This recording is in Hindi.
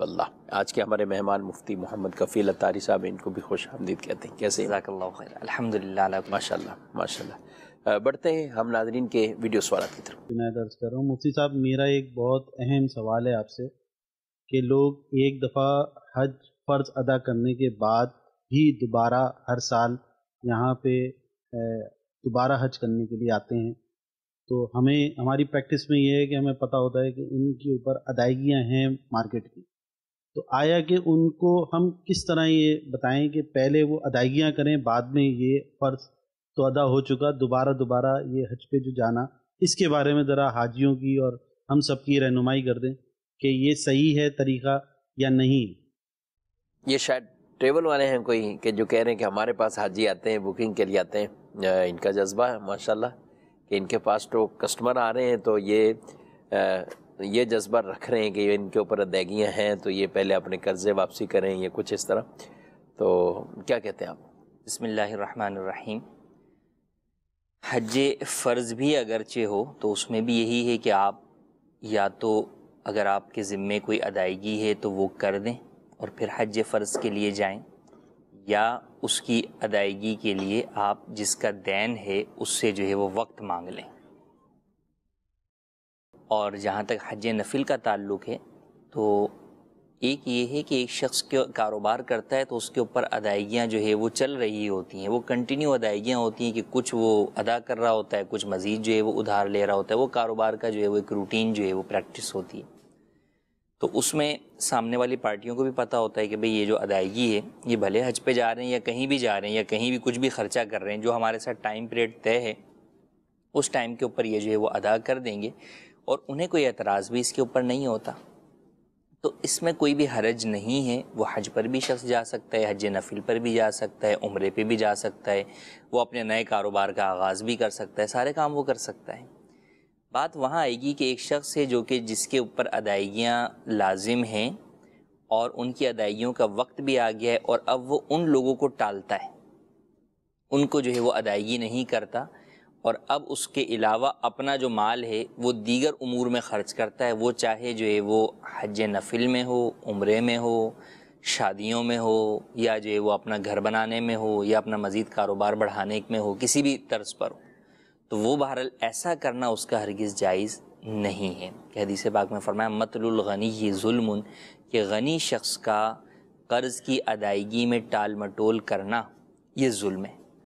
वल्ला आज के हमारे मेहमान मुफ्ती मोहम्मद कफ़ील अतारी साहब इनको भी खुश आमदीद कहते हैं कैसे अलहमदिल्ला माशा माशा बढ़ते हैं हम नाजरीन के वीडियो सवाल की तरफ मैं दर्ज कर रहा हूँ मुफ्ती साहब मेरा एक बहुत अहम सवाल है आपसे कि लोग एक दफ़ा हज फ़र्ज अदा करने के बाद भी दोबारा हर साल यहाँ पे दोबारा हज करने के लिए आते हैं तो हमें हमारी प्रैक्टिस में ये है कि हमें पता होता है कि इनके ऊपर अदायगियाँ हैं मार्केट की तो आया कि उनको हम किस तरह ये बताएं कि पहले वो अदायगियाँ करें बाद में ये फ़र्ज तो अदा हो चुका दोबारा दोबारा ये हज पे जो जाना इसके बारे में ज़रा हाजियों की और हम सब की रहनुमाई कर दें कि ये सही है तरीक़ा या नहीं ये शायद ट्रेवल वाले हैं कोई कि जो कह रहे हैं कि हमारे पास हाजी आते हैं बुकिंग के लिए आते हैं इनका जज्बा है माशाल्लाह कि इनके पास तो कस्टमर आ रहे हैं तो ये ये जज्बा रख रहे हैं कि इनके ऊपर अदायगियाँ हैं तो ये पहले अपने कर्ज़े वापसी करें या कुछ इस तरह तो क्या कहते हैं आप बसमीम हज फ़र्ज़ भी अगरचे हो तो उसमें भी यही है कि आप या तो अगर आपके ज़िम्मे कोई अदायगी है तो वो कर दें और फिर हज फ़र्ज़ के लिए जाएं या उसकी अदायगी के लिए आप जिसका दैन है उससे जो है वो वक्त मांग लें और जहाँ तक हज नफिल का ताल्लुक है तो एक ये है कि एक शख्स के कारोबार करता है तो उसके ऊपर अदायगियाँ जो है वो चल रही होती हैं वो कंटिन्यू अदायगियाँ होती हैं कि कुछ वो अदा कर रहा होता है कुछ मज़ीद जो है वो उधार ले रहा होता है वो कारोबार का जो है वो एक रूटीन जो है वो प्रैक्टिस होती है तो उसमें सामने वाली पार्टियों को भी पता होता है कि भाई ये जो अदायगी है ये भले हज पे जा रहे हैं या कहीं भी जा रहे हैं या कहीं भी कुछ भी ख़र्चा कर रहे हैं जो हमारे साथ टाइम पीरियड तय है उस टाइम के ऊपर ये जो है वो अदा कर देंगे और उन्हें कोई एतराज़ भी इसके ऊपर नहीं होता तो इसमें कोई भी हरज नहीं है वो हज पर भी शख्स जा सकता है हज नफिल पर भी जा सकता है उम्र पे भी जा सकता है वो अपने नए कारोबार का आगाज़ भी कर सकता है सारे काम वो कर सकता है बात वहाँ आएगी कि एक शख्स है जो कि जिसके ऊपर अदायगियाँ लाजिम हैं और उनकी अदायगियों का वक्त भी आ गया है और अब वो उन लोगों को टालता है उनको जो है वो अदायगी नहीं करता और अब उसके अलावा अपना जो माल है वो दीगर उमूर में ख़र्च करता है वो चाहे जो है वो हज नफिल में हो उम्र में हो शादियों में हो या जो है वो अपना घर बनाने में हो या अपना मज़ीद कारोबार बढ़ाने में हो किसी भी तर्ज पर हो तो वो बहरहाल ऐसा करना उसका हरगिज़ जायज़ नहीं है से बाग में फरमाया मतलगनी ये म कि गनी शख्स का कर्ज़ की अदायगी में टाल मटोल करना ये जुल्म है